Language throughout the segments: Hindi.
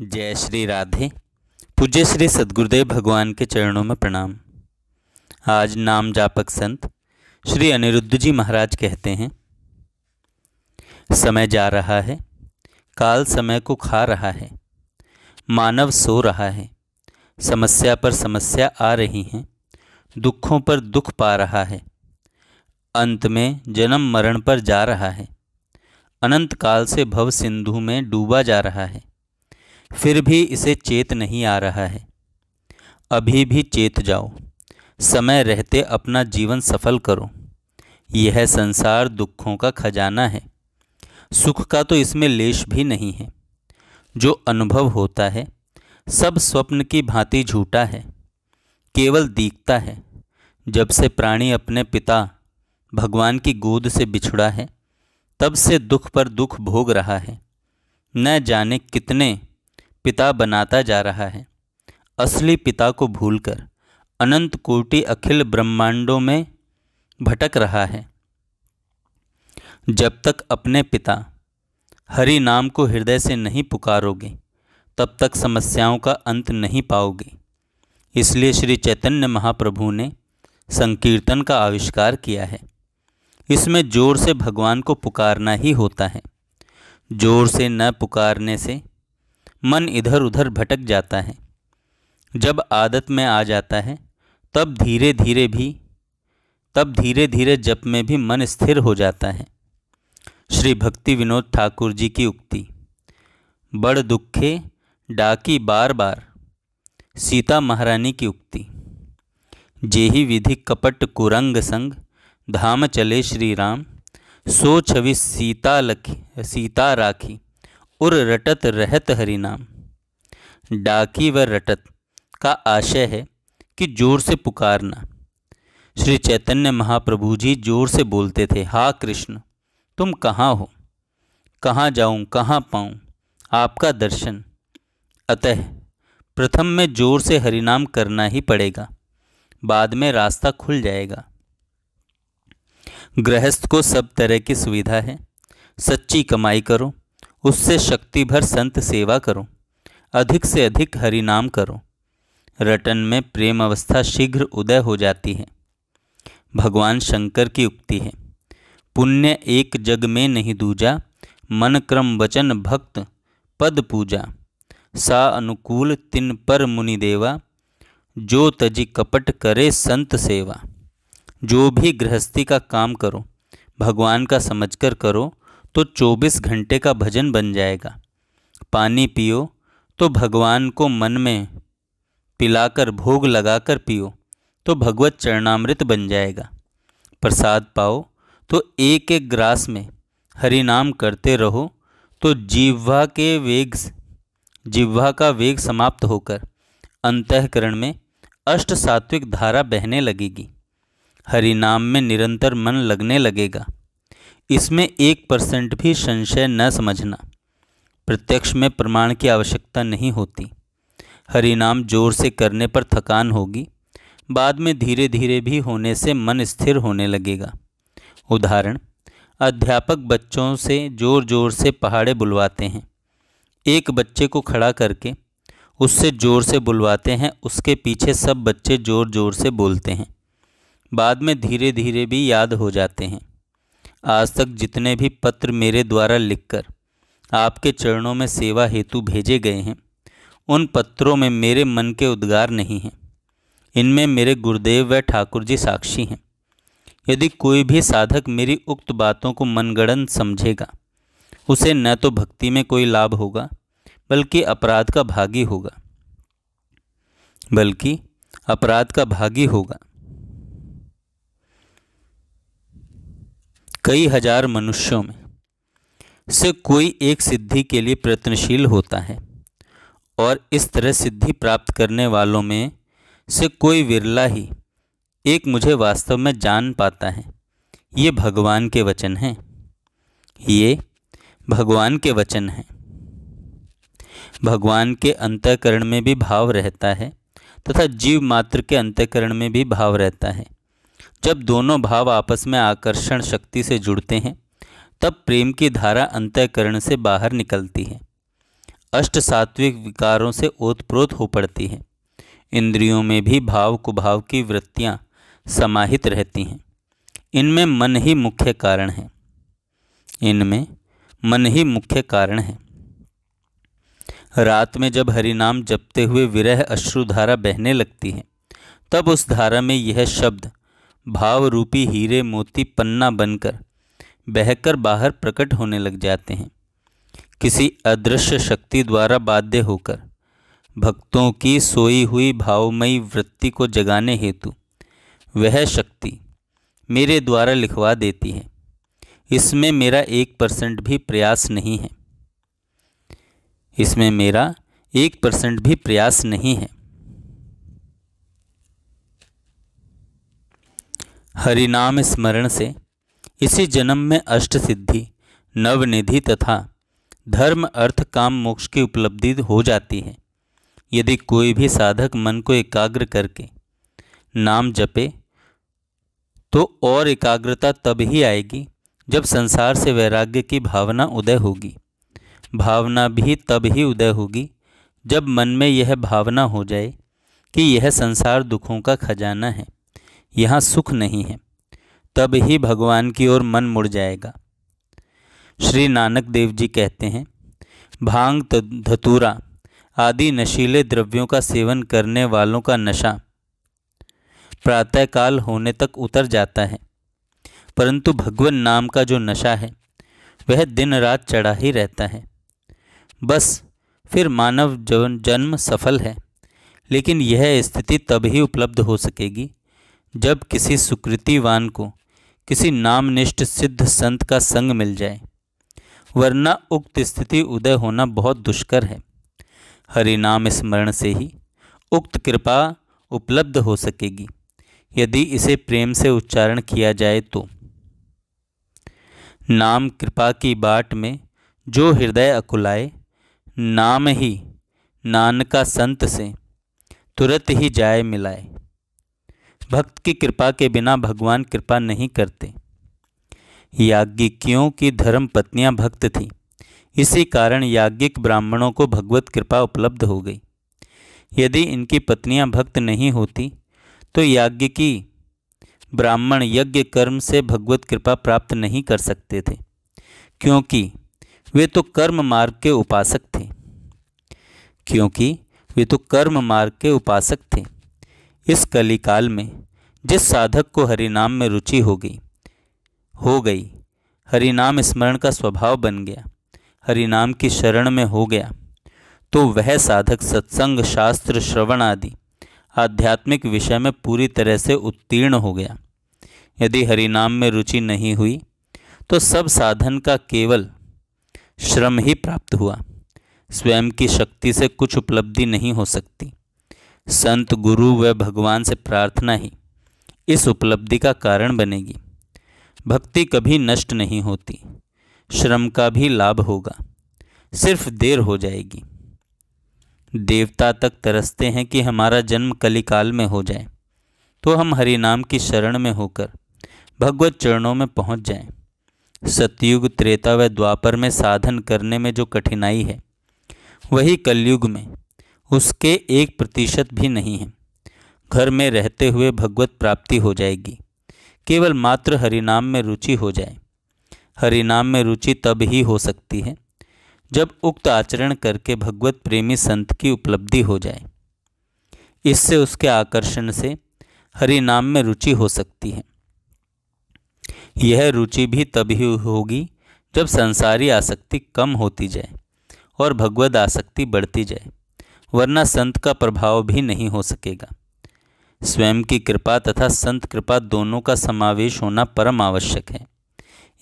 जय श्री राधे पूज्य श्री सदगुरुदेव भगवान के चरणों में प्रणाम आज नाम जापक संत श्री अनिरुद्ध जी महाराज कहते हैं समय जा रहा है काल समय को खा रहा है मानव सो रहा है समस्या पर समस्या आ रही है दुखों पर दुख पा रहा है अंत में जन्म मरण पर जा रहा है अनंत काल से भव सिंधु में डूबा जा रहा है फिर भी इसे चेत नहीं आ रहा है अभी भी चेत जाओ समय रहते अपना जीवन सफल करो यह संसार दुखों का खजाना है सुख का तो इसमें लेश भी नहीं है जो अनुभव होता है सब स्वप्न की भांति झूठा है केवल दीखता है जब से प्राणी अपने पिता भगवान की गोद से बिछुड़ा है तब से दुख पर दुख भोग रहा है न जाने कितने पिता बनाता जा रहा है असली पिता को भूलकर अनंत कोटि अखिल ब्रह्मांडों में भटक रहा है जब तक अपने पिता हरि नाम को हृदय से नहीं पुकारोगे तब तक समस्याओं का अंत नहीं पाओगे इसलिए श्री चैतन्य महाप्रभु ने संकीर्तन का आविष्कार किया है इसमें जोर से भगवान को पुकारना ही होता है जोर से न पुकारने से मन इधर उधर भटक जाता है जब आदत में आ जाता है तब धीरे धीरे भी तब धीरे धीरे जप में भी मन स्थिर हो जाता है श्री भक्ति विनोद ठाकुर जी की उक्ति बड़ दुखे डाकी बार बार सीता महारानी की उक्ति जेही विधि कपट कुरंग संग धाम चले श्री राम सो छवि सीता लखी सीता राखी उर रटत रहत हरिनाम डाकी व रटत का आशय है कि जोर से पुकारना श्री चैतन्य महाप्रभु जी जोर से बोलते थे हा कृष्ण तुम कहाँ हो कहाँ जाऊँ कहाँ पाऊँ आपका दर्शन अतः प्रथम में जोर से हरिनाम करना ही पड़ेगा बाद में रास्ता खुल जाएगा गृहस्थ को सब तरह की सुविधा है सच्ची कमाई करो उससे शक्ति भर संत सेवा करो अधिक से अधिक हरिनाम करो रटन में प्रेम अवस्था शीघ्र उदय हो जाती है भगवान शंकर की उक्ति है पुण्य एक जग में नहीं दूजा मन क्रम वचन भक्त पद पूजा सा अनुकूल तिन पर मुनि देवा जो तजी कपट करे संत सेवा जो भी गृहस्थी का काम करो भगवान का समझकर करो तो 24 घंटे का भजन बन जाएगा पानी पियो तो भगवान को मन में पिलाकर भोग लगाकर पियो तो भगवत चरणामृत बन जाएगा प्रसाद पाओ तो एक एक ग्रास में हरि नाम करते रहो तो जिह्वा के वेग जिह्वा का वेग समाप्त होकर अंतकरण में अष्ट सात्विक धारा बहने लगेगी हरि नाम में निरंतर मन लगने लगेगा इसमें एक परसेंट भी संशय न समझना प्रत्यक्ष में प्रमाण की आवश्यकता नहीं होती हरिनाम जोर से करने पर थकान होगी बाद में धीरे धीरे भी होने से मन स्थिर होने लगेगा उदाहरण अध्यापक बच्चों से जोर जोर से पहाड़े बुलवाते हैं एक बच्चे को खड़ा करके उससे ज़ोर से बुलवाते हैं उसके पीछे सब बच्चे ज़ोर ज़ोर से बोलते हैं बाद में धीरे धीरे भी याद हो जाते हैं आज तक जितने भी पत्र मेरे द्वारा लिखकर आपके चरणों में सेवा हेतु भेजे गए हैं उन पत्रों में मेरे मन के उद्गार नहीं हैं इनमें मेरे गुरुदेव व ठाकुर जी साक्षी हैं यदि कोई भी साधक मेरी उक्त बातों को मनगणन समझेगा उसे न तो भक्ति में कोई लाभ होगा बल्कि अपराध का भागी होगा बल्कि अपराध का भागी होगा कई हजार मनुष्यों में से कोई एक सिद्धि के लिए प्रयत्नशील होता है और इस तरह सिद्धि प्राप्त करने वालों में से कोई विरला ही एक मुझे वास्तव में जान पाता है ये भगवान के वचन हैं ये भगवान के वचन हैं भगवान के अंतकरण में भी भाव रहता है तथा जीव मात्र के अंतकरण में भी भाव रहता है जब दोनों भाव आपस में आकर्षण शक्ति से जुड़ते हैं तब प्रेम की धारा अंतःकरण से बाहर निकलती है अष्ट सात्विक विकारों से ओतप्रोत हो पड़ती है इंद्रियों में भी भाव कुभाव की वृत्तियाँ समाहित रहती हैं इनमें मन ही मुख्य कारण है इनमें मन ही मुख्य कारण है रात में जब हरिनाम जपते हुए विरह अश्रुधारा बहने लगती है तब उस धारा में यह शब्द भाव रूपी हीरे मोती पन्ना बनकर बहकर बाहर प्रकट होने लग जाते हैं किसी अदृश्य शक्ति द्वारा बाध्य होकर भक्तों की सोई हुई भावमयी वृत्ति को जगाने हेतु वह शक्ति मेरे द्वारा लिखवा देती है इसमें मेरा एक परसेंट भी प्रयास नहीं है इसमें मेरा एक परसेंट भी प्रयास नहीं है हरिनाम स्मरण से इसी जन्म में अष्ट सिद्धि नवनिधि तथा धर्म अर्थ काम मोक्ष की उपलब्धि हो जाती है यदि कोई भी साधक मन को एकाग्र करके नाम जपे तो और एकाग्रता तब ही आएगी जब संसार से वैराग्य की भावना उदय होगी भावना भी तब ही उदय होगी जब मन में यह भावना हो जाए कि यह संसार दुखों का खजाना है यहाँ सुख नहीं है तब ही भगवान की ओर मन मुड़ जाएगा श्री नानक देव जी कहते हैं भांग धतूरा आदि नशीले द्रव्यों का सेवन करने वालों का नशा प्रातःकाल होने तक उतर जाता है परंतु भगवान नाम का जो नशा है वह दिन रात चढ़ा ही रहता है बस फिर मानव जन्म सफल है लेकिन यह स्थिति तब ही उपलब्ध हो सकेगी जब किसी सुकृतिवान को किसी नामनिष्ठ सिद्ध संत का संग मिल जाए वरना उक्त स्थिति उदय होना बहुत दुष्कर है हरि नाम स्मरण से ही उक्त कृपा उपलब्ध हो सकेगी यदि इसे प्रेम से उच्चारण किया जाए तो नाम कृपा की बाट में जो हृदय अकुलाए नाम ही नानका संत से तुरंत ही जाए मिलाए भक्त की कृपा के बिना भगवान कृपा नहीं करते याज्ञिकियों की धर्म पत्नियाँ भक्त थीं इसी कारण याज्ञिक ब्राह्मणों को भगवत कृपा उपलब्ध हो गई यदि इनकी पत्नियां भक्त नहीं होती तो याज्ञिकी ब्राह्मण यज्ञ कर्म से भगवत कृपा प्राप्त नहीं कर सकते थे क्योंकि वे तो कर्म मार्ग के उपासक थे क्योंकि वे तो कर्म मार्ग के उपासक थे इस कलिकाल में जिस साधक को हरिनाम में रुचि हो गई हो गई हरिनाम स्मरण का स्वभाव बन गया हरिनाम की शरण में हो गया तो वह साधक सत्संग शास्त्र श्रवण आदि आध्यात्मिक विषय में पूरी तरह से उत्तीर्ण हो गया यदि हरिनाम में रुचि नहीं हुई तो सब साधन का केवल श्रम ही प्राप्त हुआ स्वयं की शक्ति से कुछ उपलब्धि नहीं हो सकती संत गुरु व भगवान से प्रार्थना ही इस उपलब्धि का कारण बनेगी भक्ति कभी नष्ट नहीं होती श्रम का भी लाभ होगा सिर्फ देर हो जाएगी देवता तक तरसते हैं कि हमारा जन्म कलिकाल में हो जाए तो हम हरिनाम की शरण में होकर भगवत चरणों में पहुंच जाएं। सतयुग त्रेता व द्वापर में साधन करने में जो कठिनाई है वही कलयुग में उसके एक प्रतिशत भी नहीं है घर में रहते हुए भगवत प्राप्ति हो जाएगी केवल मात्र हरिनाम में रुचि हो जाए हरिनाम में रुचि तब ही हो सकती है जब उक्त आचरण करके भगवत प्रेमी संत की उपलब्धि हो जाए इससे उसके आकर्षण से हरि नाम में रुचि हो सकती है यह रुचि भी तभी होगी जब संसारी आसक्ति कम होती जाए और भगवद आसक्ति बढ़ती जाए वरना संत का प्रभाव भी नहीं हो सकेगा स्वयं की कृपा तथा संत कृपा दोनों का समावेश होना परम आवश्यक है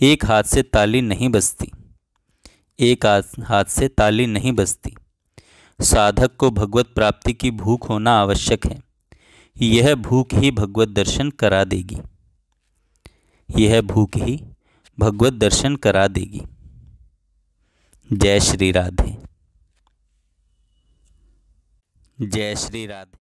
एक हाथ से ताली नहीं बजती एक हाथ से ताली नहीं बजती साधक को भगवत प्राप्ति की भूख होना आवश्यक है यह भूख ही भगवत दर्शन करा देगी यह भूख ही भगवत दर्शन करा देगी जय श्री राधे जय श्री राधे